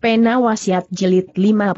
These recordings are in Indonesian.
Pena Wasiat Jilid 55.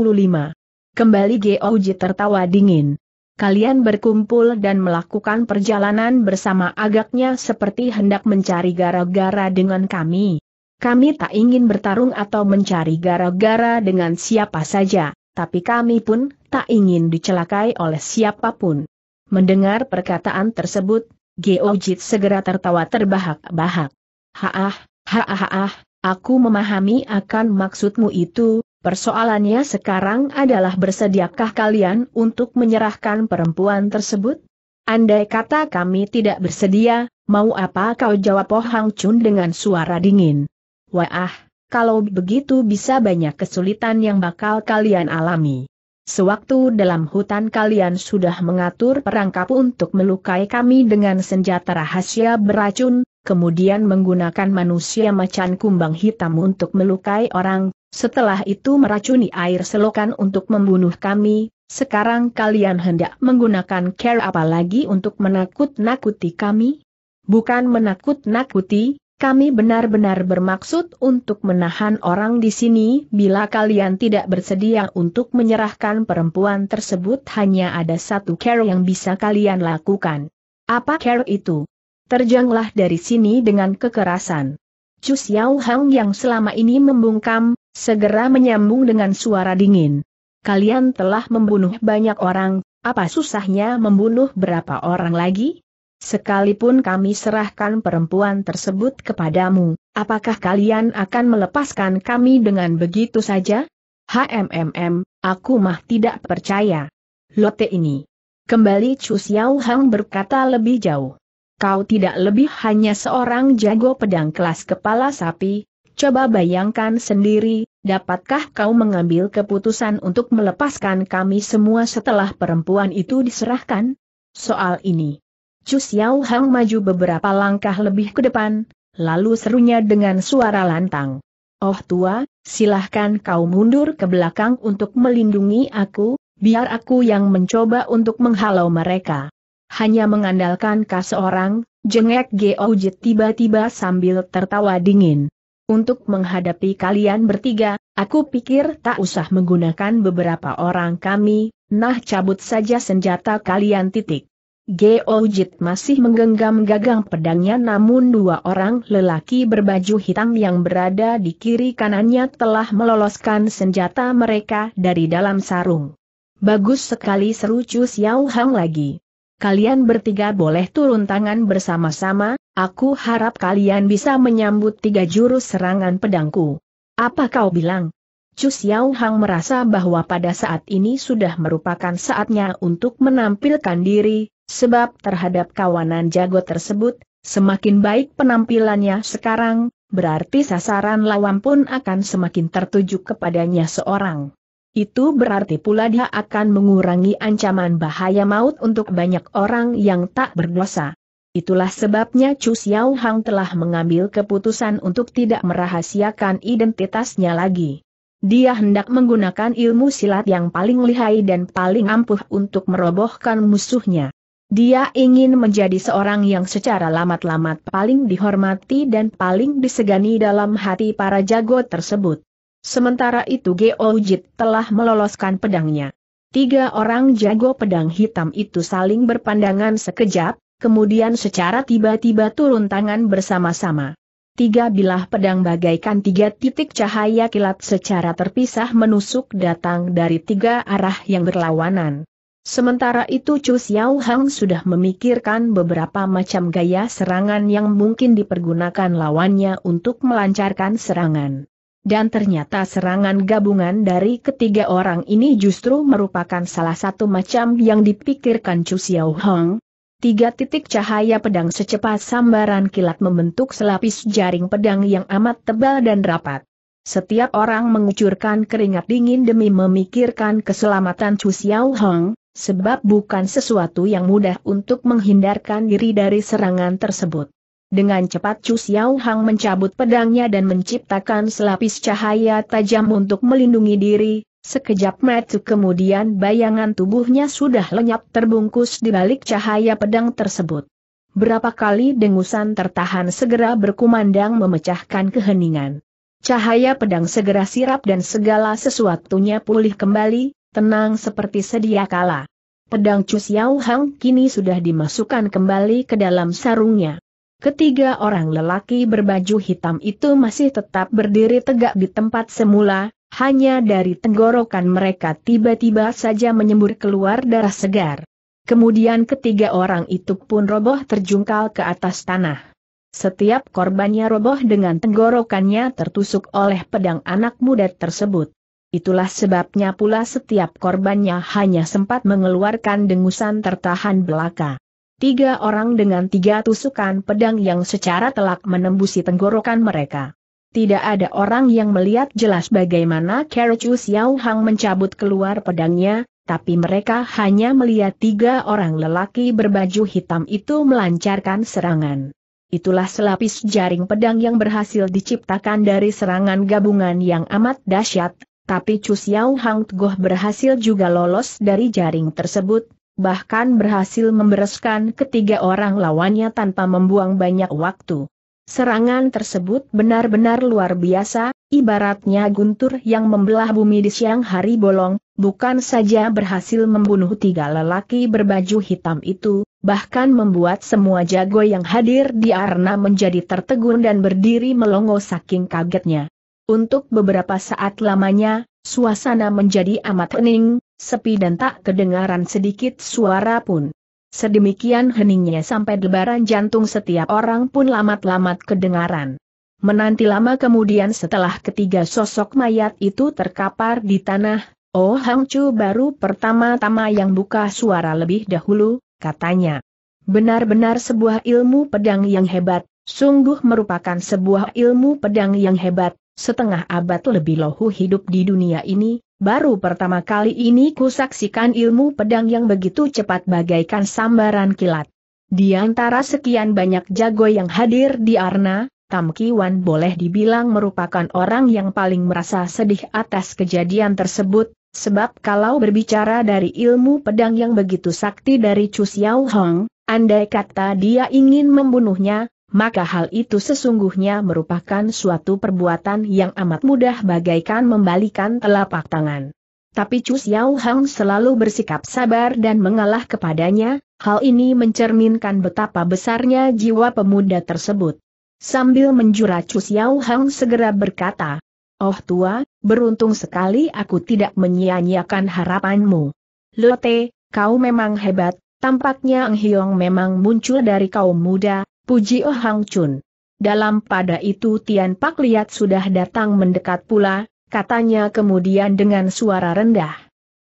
Kembali Geoji tertawa dingin. Kalian berkumpul dan melakukan perjalanan bersama agaknya seperti hendak mencari gara-gara dengan kami. Kami tak ingin bertarung atau mencari gara-gara dengan siapa saja, tapi kami pun tak ingin dicelakai oleh siapapun. Mendengar perkataan tersebut, Geojit segera tertawa terbahak-bahak. Haah, haah, haah, Aku memahami akan maksudmu itu, persoalannya sekarang adalah bersediakah kalian untuk menyerahkan perempuan tersebut? Andai kata kami tidak bersedia, mau apa kau jawab Oh Hang Chun dengan suara dingin. Wah, kalau begitu bisa banyak kesulitan yang bakal kalian alami. Sewaktu dalam hutan kalian sudah mengatur perangkap untuk melukai kami dengan senjata rahasia beracun, kemudian menggunakan manusia macan kumbang hitam untuk melukai orang, setelah itu meracuni air selokan untuk membunuh kami, sekarang kalian hendak menggunakan care apa lagi untuk menakut-nakuti kami? Bukan menakut-nakuti, kami benar-benar bermaksud untuk menahan orang di sini bila kalian tidak bersedia untuk menyerahkan perempuan tersebut hanya ada satu care yang bisa kalian lakukan. Apa care itu? terjanglah dari sini dengan kekerasan. Chu Xiao Hang yang selama ini membungkam, segera menyambung dengan suara dingin. Kalian telah membunuh banyak orang, apa susahnya membunuh berapa orang lagi? Sekalipun kami serahkan perempuan tersebut kepadamu, apakah kalian akan melepaskan kami dengan begitu saja? HMMM, aku mah tidak percaya. Lote ini. Kembali Chu Xiao Hang berkata lebih jauh kau tidak lebih hanya seorang jago pedang kelas kepala sapi, coba bayangkan sendiri, dapatkah kau mengambil keputusan untuk melepaskan kami semua setelah perempuan itu diserahkan? Soal ini. Chu Xiao Hang maju beberapa langkah lebih ke depan, lalu serunya dengan suara lantang. Oh tua, silahkan kau mundur ke belakang untuk melindungi aku, biar aku yang mencoba untuk menghalau mereka hanya mengandalkan kas orang, jengek Geojit tiba-tiba sambil tertawa dingin. Untuk menghadapi kalian bertiga, aku pikir tak usah menggunakan beberapa orang kami, nah cabut saja senjata kalian titik. Geojit masih menggenggam gagang pedangnya namun dua orang lelaki berbaju hitam yang berada di kiri kanannya telah meloloskan senjata mereka dari dalam sarung. Bagus sekali seru Chu Xiao Hang lagi kalian bertiga boleh turun tangan bersama-sama, aku harap kalian bisa menyambut tiga jurus serangan pedangku. Apa kau bilang? Chu Xiao Hang merasa bahwa pada saat ini sudah merupakan saatnya untuk menampilkan diri, sebab terhadap kawanan jago tersebut, semakin baik penampilannya sekarang, berarti sasaran lawan pun akan semakin tertuju kepadanya seorang. Itu berarti pula dia akan mengurangi ancaman bahaya maut untuk banyak orang yang tak berdosa. Itulah sebabnya Chu Xiao Hang telah mengambil keputusan untuk tidak merahasiakan identitasnya lagi. Dia hendak menggunakan ilmu silat yang paling lihai dan paling ampuh untuk merobohkan musuhnya. Dia ingin menjadi seorang yang secara lamat-lamat paling dihormati dan paling disegani dalam hati para jago tersebut. Sementara itu Geojit telah meloloskan pedangnya. Tiga orang jago pedang hitam itu saling berpandangan sekejap, kemudian secara tiba-tiba turun tangan bersama-sama. Tiga bilah pedang bagaikan tiga titik cahaya kilat secara terpisah menusuk datang dari tiga arah yang berlawanan. Sementara itu Chu Xiao Hang sudah memikirkan beberapa macam gaya serangan yang mungkin dipergunakan lawannya untuk melancarkan serangan. Dan ternyata serangan gabungan dari ketiga orang ini justru merupakan salah satu macam yang dipikirkan Chu Xiao Hong. Tiga titik cahaya pedang secepat sambaran kilat membentuk selapis jaring pedang yang amat tebal dan rapat. Setiap orang mengucurkan keringat dingin demi memikirkan keselamatan Chu Xiao Hong, sebab bukan sesuatu yang mudah untuk menghindarkan diri dari serangan tersebut. Dengan cepat Chu Xiao Hang mencabut pedangnya dan menciptakan selapis cahaya tajam untuk melindungi diri, sekejap mata kemudian bayangan tubuhnya sudah lenyap terbungkus di balik cahaya pedang tersebut. Berapa kali dengusan tertahan segera berkumandang memecahkan keheningan. Cahaya pedang segera sirap dan segala sesuatunya pulih kembali, tenang seperti sedia kala. Pedang Chu Xiao Hang kini sudah dimasukkan kembali ke dalam sarungnya. Ketiga orang lelaki berbaju hitam itu masih tetap berdiri tegak di tempat semula, hanya dari tenggorokan mereka tiba-tiba saja menyembur keluar darah segar. Kemudian ketiga orang itu pun roboh terjungkal ke atas tanah. Setiap korbannya roboh dengan tenggorokannya tertusuk oleh pedang anak muda tersebut. Itulah sebabnya pula setiap korbannya hanya sempat mengeluarkan dengusan tertahan belaka tiga orang dengan tiga tusukan pedang yang secara telak menembusi tenggorokan mereka. Tidak ada orang yang melihat jelas bagaimana Kerchu Xiao Hang mencabut keluar pedangnya, tapi mereka hanya melihat tiga orang lelaki berbaju hitam itu melancarkan serangan. Itulah selapis jaring pedang yang berhasil diciptakan dari serangan gabungan yang amat dahsyat, tapi Chu Xiao Hang Tgoh berhasil juga lolos dari jaring tersebut, bahkan berhasil membereskan ketiga orang lawannya tanpa membuang banyak waktu. Serangan tersebut benar-benar luar biasa, ibaratnya guntur yang membelah bumi di siang hari bolong, bukan saja berhasil membunuh tiga lelaki berbaju hitam itu, bahkan membuat semua jago yang hadir di arena menjadi tertegun dan berdiri melongo saking kagetnya. Untuk beberapa saat lamanya, suasana menjadi amat hening, sepi dan tak kedengaran sedikit suara pun. Sedemikian heningnya sampai debaran jantung setiap orang pun lamat-lamat kedengaran. Menanti lama kemudian setelah ketiga sosok mayat itu terkapar di tanah, Oh Hang Chu baru pertama-tama yang buka suara lebih dahulu, katanya. Benar-benar sebuah ilmu pedang yang hebat, sungguh merupakan sebuah ilmu pedang yang hebat, setengah abad lebih lohu hidup di dunia ini, Baru pertama kali ini ku saksikan ilmu pedang yang begitu cepat bagaikan sambaran kilat. Di antara sekian banyak jago yang hadir di Arna, Tam Kiwan boleh dibilang merupakan orang yang paling merasa sedih atas kejadian tersebut, sebab kalau berbicara dari ilmu pedang yang begitu sakti dari Chu Xiao Hong, andai kata dia ingin membunuhnya, maka hal itu sesungguhnya merupakan suatu perbuatan yang amat mudah bagaikan membalikan telapak tangan. Tapi Chu Xiao Hang selalu bersikap sabar dan mengalah kepadanya, hal ini mencerminkan betapa besarnya jiwa pemuda tersebut. Sambil menjura Chu Xiao Hang segera berkata, Oh tua, beruntung sekali aku tidak menyia-nyiakan harapanmu. Lote, kau memang hebat, tampaknya Ng Hiong memang muncul dari kaum muda, Puji Oh Hang Chun. Dalam pada itu Tian Pak Liat sudah datang mendekat pula, katanya kemudian dengan suara rendah.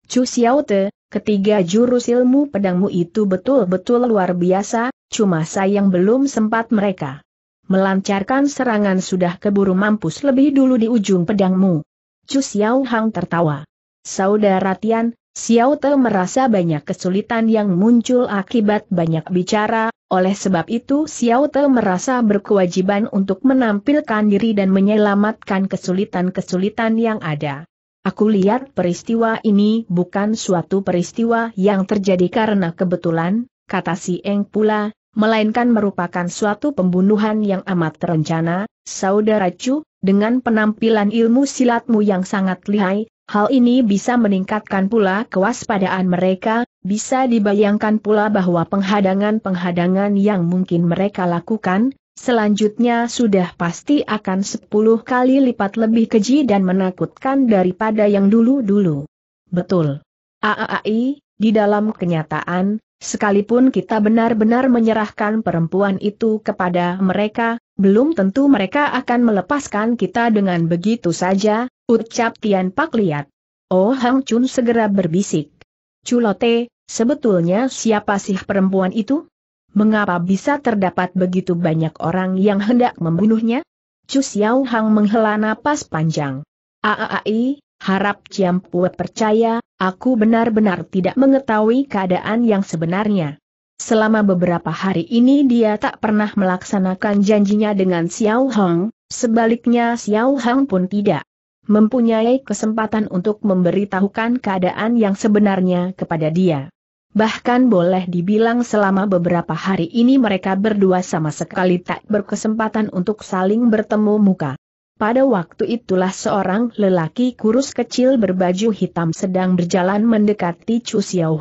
Chu Xiao Te, ketiga jurus ilmu pedangmu itu betul-betul luar biasa, cuma sayang belum sempat mereka. Melancarkan serangan sudah keburu mampus lebih dulu di ujung pedangmu. Chu Xiao Hang tertawa. Saudara Tian, Xiao Te merasa banyak kesulitan yang muncul akibat banyak bicara, oleh sebab itu Xiao Te merasa berkewajiban untuk menampilkan diri dan menyelamatkan kesulitan-kesulitan yang ada. Aku lihat peristiwa ini bukan suatu peristiwa yang terjadi karena kebetulan, kata si Eng pula, melainkan merupakan suatu pembunuhan yang amat terencana, saudara Chu, dengan penampilan ilmu silatmu yang sangat lihai, Hal ini bisa meningkatkan pula kewaspadaan mereka, bisa dibayangkan pula bahwa penghadangan-penghadangan yang mungkin mereka lakukan, selanjutnya sudah pasti akan 10 kali lipat lebih keji dan menakutkan daripada yang dulu-dulu. Betul. AAI, di dalam kenyataan, sekalipun kita benar-benar menyerahkan perempuan itu kepada mereka, belum tentu mereka akan melepaskan kita dengan begitu saja, Ucap Tian Pak lihat. Oh Hang Chun segera berbisik. Culote, sebetulnya siapa sih perempuan itu? Mengapa bisa terdapat begitu banyak orang yang hendak membunuhnya? Chu Xiao Hang menghela napas panjang. Aai, harap Ciam Pue percaya, aku benar-benar tidak mengetahui keadaan yang sebenarnya. Selama beberapa hari ini dia tak pernah melaksanakan janjinya dengan Xiao Hang, sebaliknya Xiao Hang pun tidak mempunyai kesempatan untuk memberitahukan keadaan yang sebenarnya kepada dia. Bahkan boleh dibilang selama beberapa hari ini mereka berdua sama sekali tak berkesempatan untuk saling bertemu muka. Pada waktu itulah seorang lelaki kurus kecil berbaju hitam sedang berjalan mendekati Chu Xiao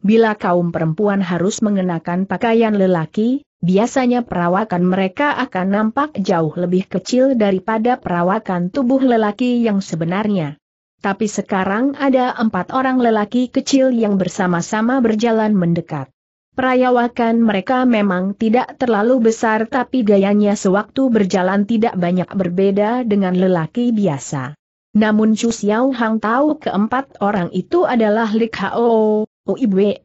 Bila kaum perempuan harus mengenakan pakaian lelaki, biasanya perawakan mereka akan nampak jauh lebih kecil daripada perawakan tubuh lelaki yang sebenarnya. Tapi sekarang ada empat orang lelaki kecil yang bersama-sama berjalan mendekat. Perayawakan mereka memang tidak terlalu besar tapi gayanya sewaktu berjalan tidak banyak berbeda dengan lelaki biasa. Namun Chu Xiao Hang tahu keempat orang itu adalah Li Kao, Uibe,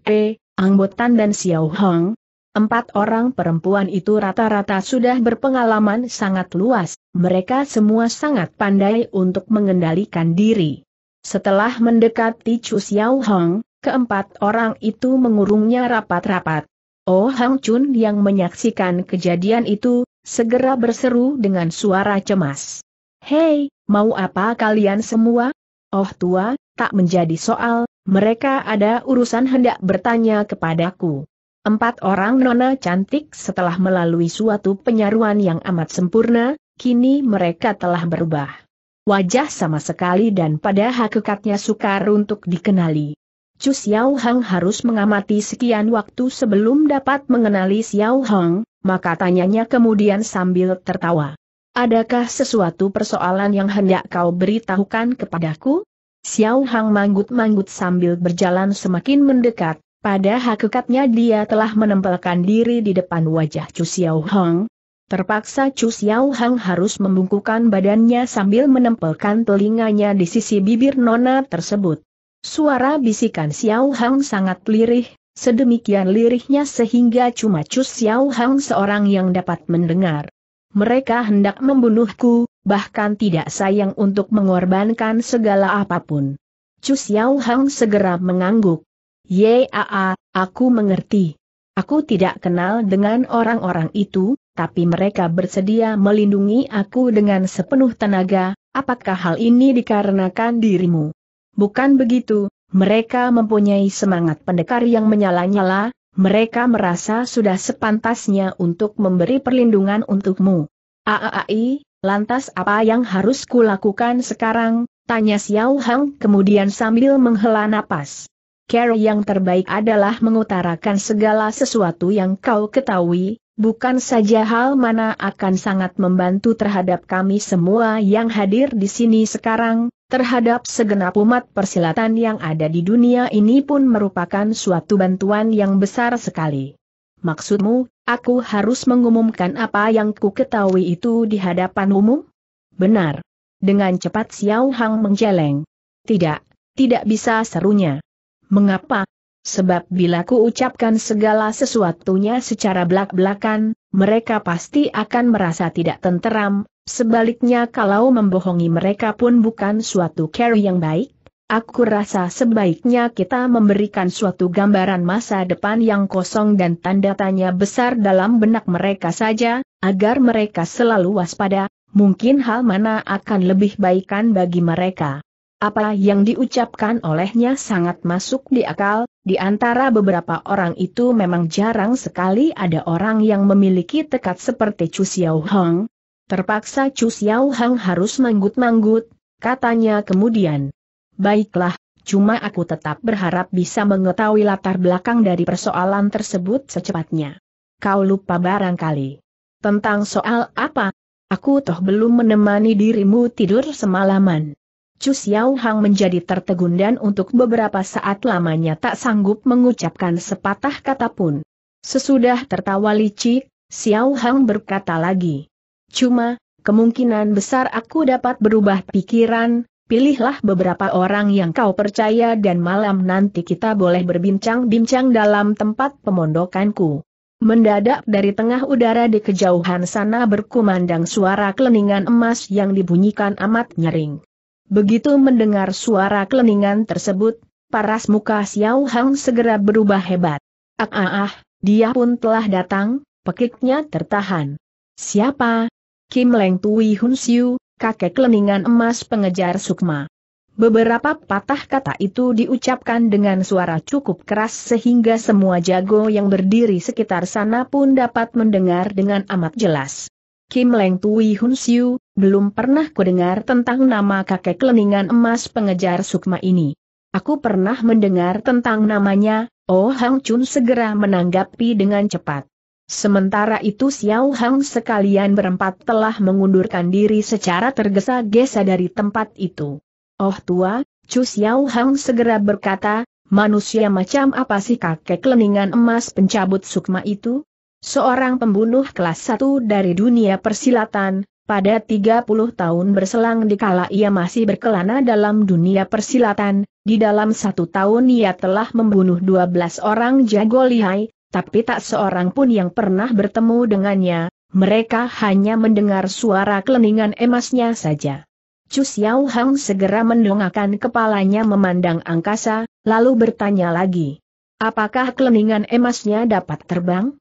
Angbotan dan Xiao Hong. Empat orang perempuan itu rata-rata sudah berpengalaman sangat luas, mereka semua sangat pandai untuk mengendalikan diri. Setelah mendekati Chu Xiao Hong, keempat orang itu mengurungnya rapat-rapat. Oh Hang Chun yang menyaksikan kejadian itu, segera berseru dengan suara cemas. Hei, mau apa kalian semua? Oh tua, tak menjadi soal, mereka ada urusan hendak bertanya kepadaku. Empat orang nona cantik setelah melalui suatu penyaruan yang amat sempurna, kini mereka telah berubah. Wajah sama sekali dan pada hakikatnya sukar untuk dikenali. Chu Xiao Hang harus mengamati sekian waktu sebelum dapat mengenali Xiao Hang, maka tanyanya kemudian sambil tertawa. Adakah sesuatu persoalan yang hendak kau beritahukan kepadaku? Xiao Hang manggut-manggut sambil berjalan semakin mendekat, pada hakikatnya dia telah menempelkan diri di depan wajah Chu Xiao Hang. Terpaksa Chu Xiao Hang harus membungkukan badannya sambil menempelkan telinganya di sisi bibir nona tersebut. Suara bisikan Xiao Hang sangat lirih, sedemikian lirihnya sehingga cuma Chu Xiao Hang seorang yang dapat mendengar mereka hendak membunuhku, bahkan tidak sayang untuk mengorbankan segala apapun. Chu Xiao Hang segera mengangguk. Yaa, aku mengerti. Aku tidak kenal dengan orang-orang itu, tapi mereka bersedia melindungi aku dengan sepenuh tenaga, apakah hal ini dikarenakan dirimu? Bukan begitu, mereka mempunyai semangat pendekar yang menyala-nyala, mereka merasa sudah sepantasnya untuk memberi perlindungan untukmu. Aai, lantas apa yang harus kulakukan sekarang? Tanya Xiao Hang kemudian sambil menghela napas. Cara yang terbaik adalah mengutarakan segala sesuatu yang kau ketahui, bukan saja hal mana akan sangat membantu terhadap kami semua yang hadir di sini sekarang, terhadap segenap umat persilatan yang ada di dunia ini pun merupakan suatu bantuan yang besar sekali. Maksudmu, aku harus mengumumkan apa yang ku ketahui itu di hadapan umum? Benar. Dengan cepat Xiao Hang menjeleng. Tidak, tidak bisa serunya. Mengapa? Sebab bila ku ucapkan segala sesuatunya secara belak-belakan, mereka pasti akan merasa tidak tenteram, sebaliknya kalau membohongi mereka pun bukan suatu care yang baik. Aku rasa sebaiknya kita memberikan suatu gambaran masa depan yang kosong dan tanda tanya besar dalam benak mereka saja, agar mereka selalu waspada, mungkin hal mana akan lebih baikan bagi mereka. Apa yang diucapkan olehnya sangat masuk di akal, di antara beberapa orang itu memang jarang sekali ada orang yang memiliki tekad seperti Chu Xiao Hong. Terpaksa Chu Xiao Hong harus manggut-manggut, katanya kemudian. Baiklah, cuma aku tetap berharap bisa mengetahui latar belakang dari persoalan tersebut secepatnya. Kau lupa barangkali. Tentang soal apa? Aku toh belum menemani dirimu tidur semalaman. Chu Xiao Hang menjadi tertegun dan untuk beberapa saat lamanya tak sanggup mengucapkan sepatah kata pun. Sesudah tertawa licik, Xiao Hang berkata lagi. Cuma, kemungkinan besar aku dapat berubah pikiran, pilihlah beberapa orang yang kau percaya dan malam nanti kita boleh berbincang-bincang dalam tempat pemondokanku. Mendadak dari tengah udara di kejauhan sana berkumandang suara keleningan emas yang dibunyikan amat nyering. Begitu mendengar suara keleningan tersebut, paras muka Xiao Hang segera berubah hebat. Ah ah ah, dia pun telah datang, pekiknya tertahan. Siapa? Kim Leng Tui Hun Siu, kakek keleningan emas pengejar sukma. Beberapa patah kata itu diucapkan dengan suara cukup keras sehingga semua jago yang berdiri sekitar sana pun dapat mendengar dengan amat jelas. Kim Leng Tui Hun Siu, belum pernah kudengar tentang nama kakek Leningan Emas pengejar Sukma ini. Aku pernah mendengar tentang namanya, Oh Hang Chun segera menanggapi dengan cepat. Sementara itu Xiao Hang sekalian berempat telah mengundurkan diri secara tergesa-gesa dari tempat itu. Oh tua, Chu Xiao Hang segera berkata, manusia macam apa sih kakek leningan emas pencabut sukma itu? Seorang pembunuh kelas 1 dari dunia persilatan, pada 30 tahun berselang dikala ia masih berkelana dalam dunia persilatan, di dalam satu tahun ia telah membunuh 12 orang jago lihai, tapi tak seorang pun yang pernah bertemu dengannya, mereka hanya mendengar suara keleningan emasnya saja. Chu Xiao Hang segera mendongakkan kepalanya memandang angkasa, lalu bertanya lagi. Apakah keleningan emasnya dapat terbang?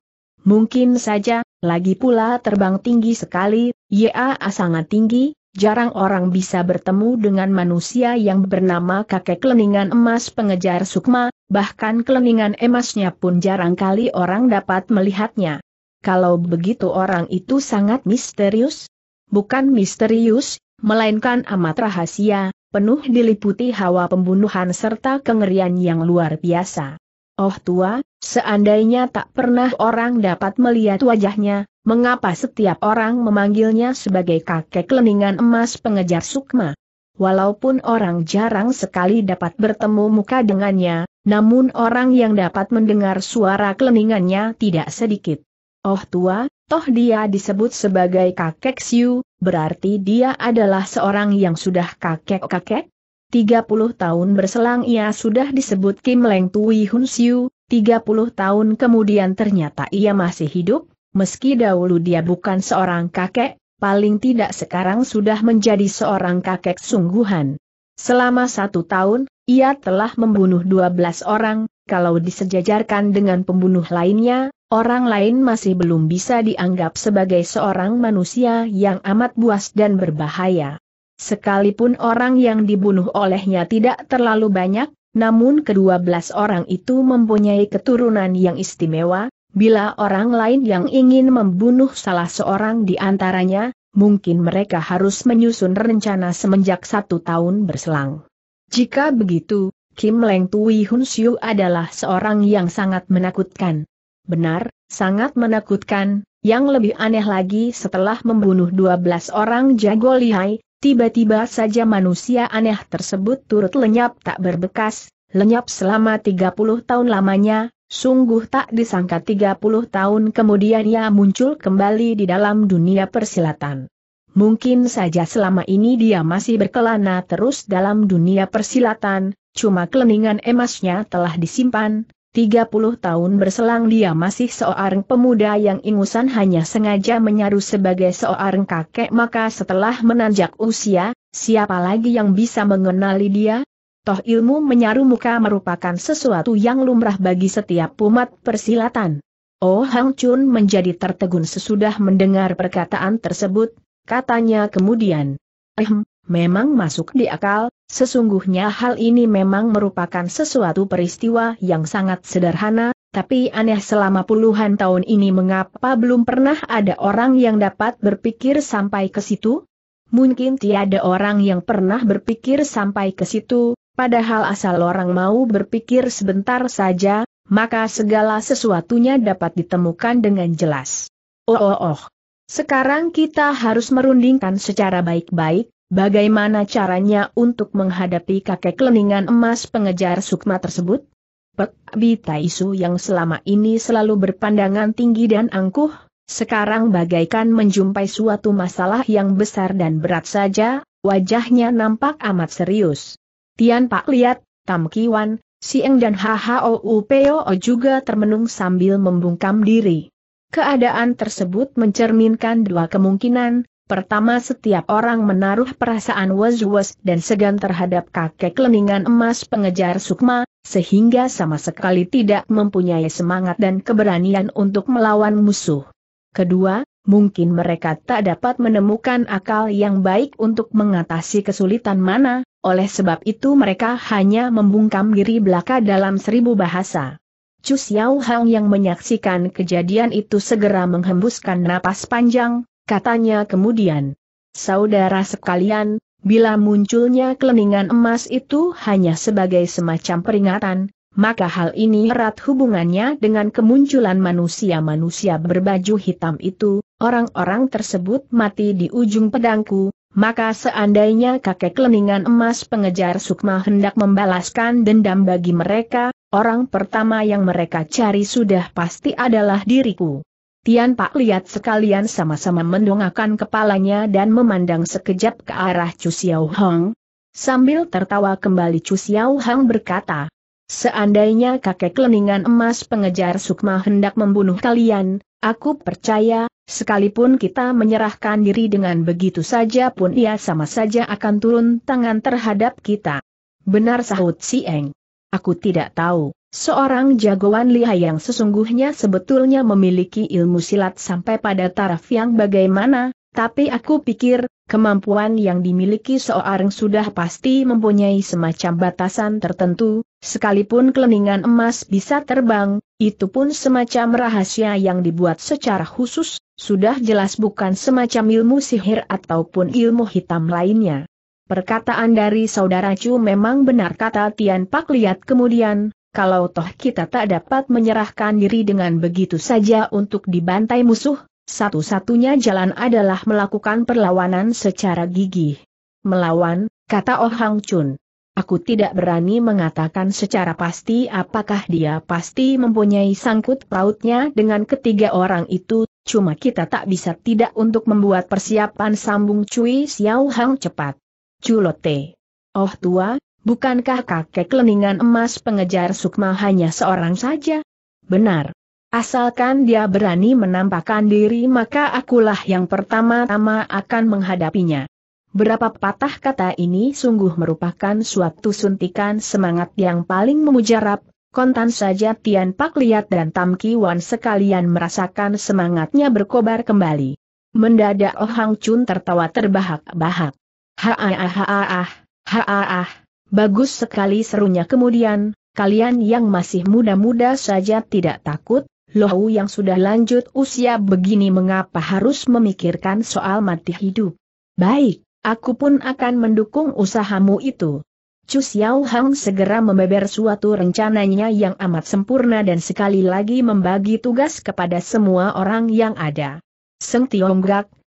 Mungkin saja, lagi pula terbang tinggi sekali, YA sangat tinggi, jarang orang bisa bertemu dengan manusia yang bernama kakek keleningan emas pengejar sukma, bahkan keleningan emasnya pun jarang kali orang dapat melihatnya. Kalau begitu orang itu sangat misterius? Bukan misterius, melainkan amat rahasia, penuh diliputi hawa pembunuhan serta kengerian yang luar biasa. Oh tua, Seandainya tak pernah orang dapat melihat wajahnya, mengapa setiap orang memanggilnya sebagai kakek leningan emas pengejar sukma? Walaupun orang jarang sekali dapat bertemu muka dengannya, namun orang yang dapat mendengar suara keleningannya tidak sedikit. Oh tua, toh dia disebut sebagai kakek Siu, berarti dia adalah seorang yang sudah kakek-kakek? 30 tahun berselang ia sudah disebut Kim Leng Tui Hun Siu, 30 tahun kemudian ternyata ia masih hidup, meski dahulu dia bukan seorang kakek, paling tidak sekarang sudah menjadi seorang kakek sungguhan. Selama satu tahun, ia telah membunuh 12 orang, kalau disejajarkan dengan pembunuh lainnya, orang lain masih belum bisa dianggap sebagai seorang manusia yang amat buas dan berbahaya. Sekalipun orang yang dibunuh olehnya tidak terlalu banyak, namun kedua belas orang itu mempunyai keturunan yang istimewa, bila orang lain yang ingin membunuh salah seorang di antaranya, mungkin mereka harus menyusun rencana semenjak satu tahun berselang. Jika begitu, Kim Leng Tui Hun Siu adalah seorang yang sangat menakutkan. Benar, sangat menakutkan, yang lebih aneh lagi setelah membunuh 12 orang jago lihai, Tiba-tiba saja manusia aneh tersebut turut lenyap tak berbekas, lenyap selama 30 tahun lamanya, sungguh tak disangka 30 tahun kemudian ia muncul kembali di dalam dunia persilatan. Mungkin saja selama ini dia masih berkelana terus dalam dunia persilatan, cuma keleningan emasnya telah disimpan, 30 tahun berselang dia masih seorang pemuda yang ingusan hanya sengaja menyaru sebagai seorang kakek maka setelah menanjak usia, siapa lagi yang bisa mengenali dia? Toh ilmu menyaru muka merupakan sesuatu yang lumrah bagi setiap umat persilatan. Oh Hang Chun menjadi tertegun sesudah mendengar perkataan tersebut, katanya kemudian. Ehm, memang masuk di akal, sesungguhnya hal ini memang merupakan sesuatu peristiwa yang sangat sederhana, tapi aneh selama puluhan tahun ini mengapa belum pernah ada orang yang dapat berpikir sampai ke situ? Mungkin tiada orang yang pernah berpikir sampai ke situ, padahal asal orang mau berpikir sebentar saja, maka segala sesuatunya dapat ditemukan dengan jelas. Oh oh oh. Sekarang kita harus merundingkan secara baik-baik, Bagaimana caranya untuk menghadapi kakek leningan emas pengejar sukma tersebut? Pek Bitaisu yang selama ini selalu berpandangan tinggi dan angkuh, sekarang bagaikan menjumpai suatu masalah yang besar dan berat saja, wajahnya nampak amat serius. Tian Pak Liat, Tam Kiwan, Sieng dan HHOUPO juga termenung sambil membungkam diri. Keadaan tersebut mencerminkan dua kemungkinan, Pertama setiap orang menaruh perasaan was-was dan segan terhadap kakek leningan emas pengejar sukma, sehingga sama sekali tidak mempunyai semangat dan keberanian untuk melawan musuh. Kedua, mungkin mereka tak dapat menemukan akal yang baik untuk mengatasi kesulitan mana, oleh sebab itu mereka hanya membungkam diri belaka dalam seribu bahasa. Chu Hang yang menyaksikan kejadian itu segera menghembuskan napas panjang, katanya kemudian. Saudara sekalian, bila munculnya keleningan emas itu hanya sebagai semacam peringatan, maka hal ini erat hubungannya dengan kemunculan manusia-manusia berbaju hitam itu, orang-orang tersebut mati di ujung pedangku, maka seandainya kakek keleningan emas pengejar Sukma hendak membalaskan dendam bagi mereka, orang pertama yang mereka cari sudah pasti adalah diriku. Tian Pak lihat sekalian sama-sama mendongakkan kepalanya dan memandang sekejap ke arah Chu Xiao Hong. Sambil tertawa kembali Chu Xiao Hong berkata, Seandainya kakek keleningan emas pengejar Sukma hendak membunuh kalian, aku percaya, sekalipun kita menyerahkan diri dengan begitu saja pun ia sama saja akan turun tangan terhadap kita. Benar sahut si Eng. Aku tidak tahu. Seorang jagoan lihai yang sesungguhnya sebetulnya memiliki ilmu silat sampai pada taraf yang bagaimana, tapi aku pikir, kemampuan yang dimiliki seorang sudah pasti mempunyai semacam batasan tertentu, sekalipun keleningan emas bisa terbang, itu pun semacam rahasia yang dibuat secara khusus, sudah jelas bukan semacam ilmu sihir ataupun ilmu hitam lainnya. Perkataan dari saudara Chu memang benar kata Tian Pak lihat kemudian, kalau toh kita tak dapat menyerahkan diri dengan begitu saja untuk dibantai musuh, satu-satunya jalan adalah melakukan perlawanan secara gigih. Melawan, kata Oh Hang Chun. Aku tidak berani mengatakan secara pasti apakah dia pasti mempunyai sangkut pautnya dengan ketiga orang itu, cuma kita tak bisa tidak untuk membuat persiapan sambung Cui Xiao Hang cepat. Culote. Oh tua, Bukankah kakek Leningan Emas pengejar Sukma hanya seorang saja? Benar. Asalkan dia berani menampakkan diri maka akulah yang pertama-tama akan menghadapinya. Berapa patah kata ini sungguh merupakan suatu suntikan semangat yang paling memujarab, kontan saja Tian Pak Liat dan Tam Wan sekalian merasakan semangatnya berkobar kembali. Mendadak Oh Hang Chun tertawa terbahak-bahak. Ha ah ah ah ah, ha ah ah. Bagus sekali serunya kemudian, kalian yang masih muda-muda saja tidak takut, loh yang sudah lanjut usia begini mengapa harus memikirkan soal mati hidup. Baik, aku pun akan mendukung usahamu itu. Chu Xiao Hang segera membeber suatu rencananya yang amat sempurna dan sekali lagi membagi tugas kepada semua orang yang ada. Seng Su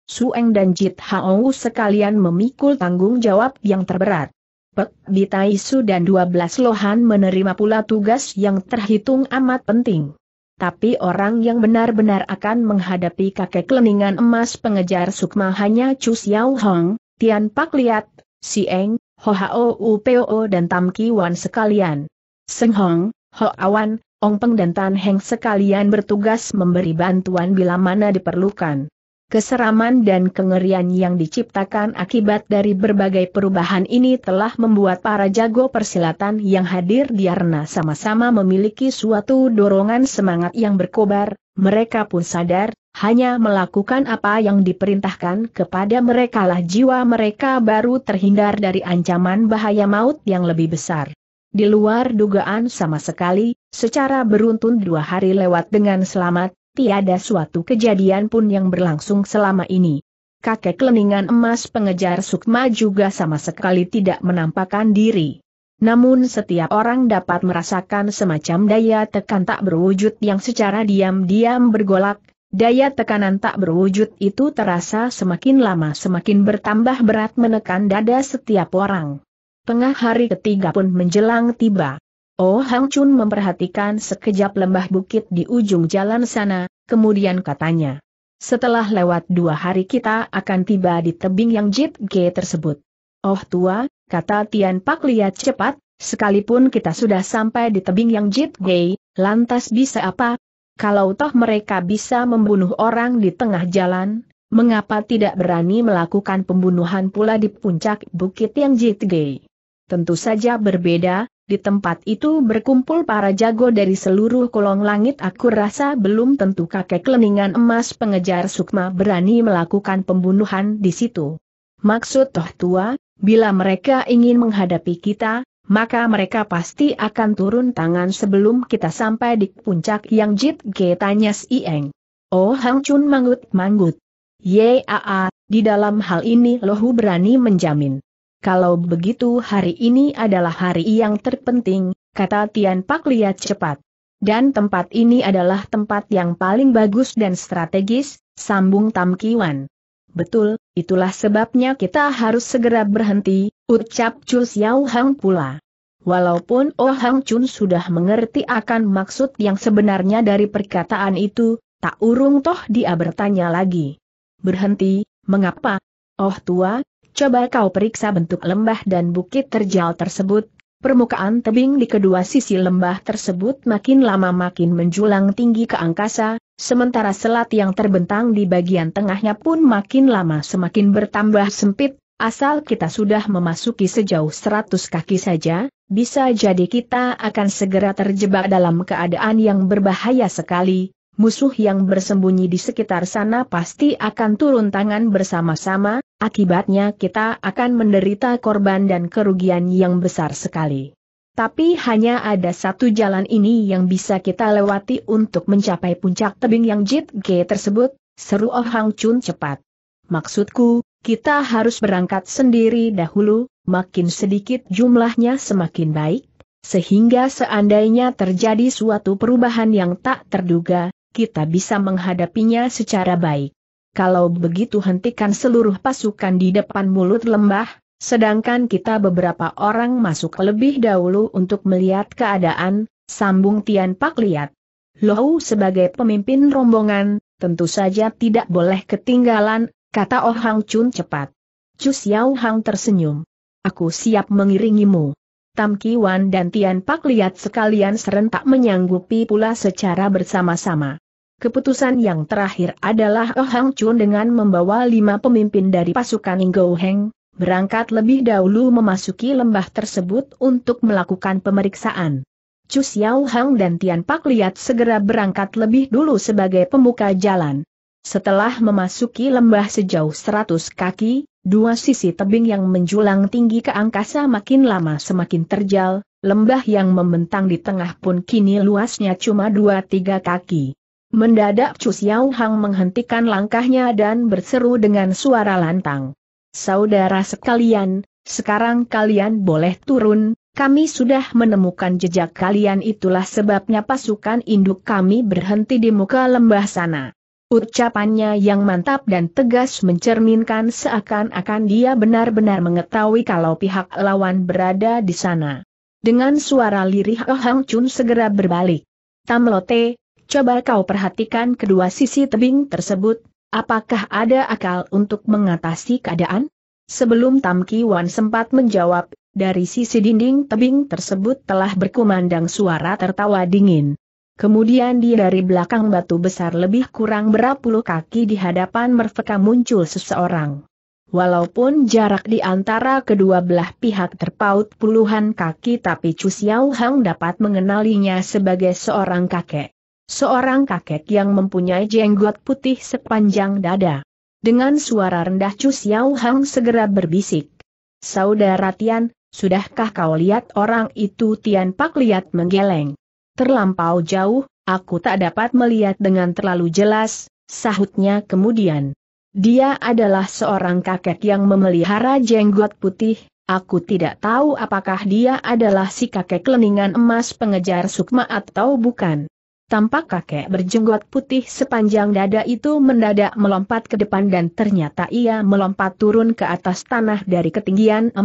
Sueng dan Jit Hao sekalian memikul tanggung jawab yang terberat. Pek Bitaisu dan 12 Lohan menerima pula tugas yang terhitung amat penting. Tapi orang yang benar-benar akan menghadapi kakek leningan emas pengejar sukma hanya Chu Xiao Hong, Tian Pak Liat, Si Eng, Ho Hao Upoo dan Tam Ki Wan sekalian. Seng Hong, Ho Awan, Ong Peng dan Tan Heng sekalian bertugas memberi bantuan bila mana diperlukan. Keseraman dan kengerian yang diciptakan akibat dari berbagai perubahan ini telah membuat para jago persilatan yang hadir di arena sama-sama memiliki suatu dorongan semangat yang berkobar, mereka pun sadar, hanya melakukan apa yang diperintahkan kepada merekalah jiwa mereka baru terhindar dari ancaman bahaya maut yang lebih besar. Di luar dugaan sama sekali, secara beruntun dua hari lewat dengan selamat, tiada suatu kejadian pun yang berlangsung selama ini. Kakek keleningan Emas pengejar Sukma juga sama sekali tidak menampakkan diri. Namun setiap orang dapat merasakan semacam daya tekan tak berwujud yang secara diam-diam bergolak, daya tekanan tak berwujud itu terasa semakin lama semakin bertambah berat menekan dada setiap orang. Tengah hari ketiga pun menjelang tiba. Oh Hang Chun memperhatikan sekejap lembah bukit di ujung jalan sana, kemudian katanya. Setelah lewat dua hari kita akan tiba di tebing yang Jit G tersebut. Oh tua, kata Tian Pak lihat cepat, sekalipun kita sudah sampai di tebing yang Jit G, lantas bisa apa? Kalau toh mereka bisa membunuh orang di tengah jalan, mengapa tidak berani melakukan pembunuhan pula di puncak bukit yang Jit G? Tentu saja berbeda, di tempat itu berkumpul para jago dari seluruh kolong langit aku rasa belum tentu kakek leningan emas pengejar sukma berani melakukan pembunuhan di situ. Maksud toh tua, bila mereka ingin menghadapi kita, maka mereka pasti akan turun tangan sebelum kita sampai di puncak yang jit ge tanya si Eng. Oh Hang Chun manggut-manggut. Yaa, di dalam hal ini Lohu berani menjamin. Kalau begitu hari ini adalah hari yang terpenting, kata Tian Pak Liat cepat. Dan tempat ini adalah tempat yang paling bagus dan strategis, sambung Tam Kiwan. Betul, itulah sebabnya kita harus segera berhenti, ucap Chul Xiao Hang pula. Walaupun Oh Hang Chun sudah mengerti akan maksud yang sebenarnya dari perkataan itu, tak urung toh dia bertanya lagi. Berhenti, mengapa? Oh tua, Coba kau periksa bentuk lembah dan bukit terjal tersebut, Permukaan tebing di kedua sisi lembah tersebut makin lama makin menjulang tinggi ke angkasa, sementara selat yang terbentang di bagian tengahnya pun makin lama semakin bertambah sempit, asal kita sudah memasuki sejauh 100 kaki saja, bisa jadi kita akan segera terjebak dalam keadaan yang berbahaya sekali, musuh yang bersembunyi di sekitar sana pasti akan turun tangan bersama-sama, akibatnya kita akan menderita korban dan kerugian yang besar sekali. Tapi hanya ada satu jalan ini yang bisa kita lewati untuk mencapai puncak tebing yang Jit G tersebut, seru Oh Hang Chun cepat. Maksudku, kita harus berangkat sendiri dahulu, makin sedikit jumlahnya semakin baik, sehingga seandainya terjadi suatu perubahan yang tak terduga, kita bisa menghadapinya secara baik. Kalau begitu hentikan seluruh pasukan di depan mulut lembah, sedangkan kita beberapa orang masuk lebih dahulu untuk melihat keadaan, sambung Tian Pak lihat. Lohu sebagai pemimpin rombongan, tentu saja tidak boleh ketinggalan, kata Oh Hang Chun cepat. Chu Xiao Hang tersenyum. Aku siap mengiringimu. Tam Kiwan dan Tian Pak Liat sekalian serentak menyanggupi pula secara bersama-sama. Keputusan yang terakhir adalah Oh Hang Chun dengan membawa lima pemimpin dari pasukan Inggo Heng, berangkat lebih dahulu memasuki lembah tersebut untuk melakukan pemeriksaan. Chu Xiao Hang dan Tian Pak Liat segera berangkat lebih dulu sebagai pemuka jalan. Setelah memasuki lembah sejauh 100 kaki, Dua sisi tebing yang menjulang tinggi ke angkasa makin lama semakin terjal, lembah yang membentang di tengah pun kini luasnya cuma dua tiga kaki. Mendadak Chu Xiao Hang menghentikan langkahnya dan berseru dengan suara lantang. Saudara sekalian, sekarang kalian boleh turun, kami sudah menemukan jejak kalian itulah sebabnya pasukan induk kami berhenti di muka lembah sana. Ucapannya yang mantap dan tegas mencerminkan seakan-akan dia benar-benar mengetahui kalau pihak lawan berada di sana. Dengan suara lirih Oh Hang Chun segera berbalik. Tam Lote, coba kau perhatikan kedua sisi tebing tersebut, apakah ada akal untuk mengatasi keadaan? Sebelum Tam Wan sempat menjawab, dari sisi dinding tebing tersebut telah berkumandang suara tertawa dingin. Kemudian di dari belakang batu besar lebih kurang berapa puluh kaki di hadapan Merveka muncul seseorang. Walaupun jarak di antara kedua belah pihak terpaut puluhan kaki tapi Chu Xiao Hang dapat mengenalinya sebagai seorang kakek. Seorang kakek yang mempunyai jenggot putih sepanjang dada. Dengan suara rendah Chu Xiao Hang segera berbisik. Saudara Tian, sudahkah kau lihat orang itu Tian Pak lihat menggeleng terlampau jauh, aku tak dapat melihat dengan terlalu jelas, sahutnya kemudian. Dia adalah seorang kakek yang memelihara jenggot putih, aku tidak tahu apakah dia adalah si kakek leningan emas pengejar sukma atau bukan. Tampak kakek berjenggot putih sepanjang dada itu mendadak melompat ke depan dan ternyata ia melompat turun ke atas tanah dari ketinggian 45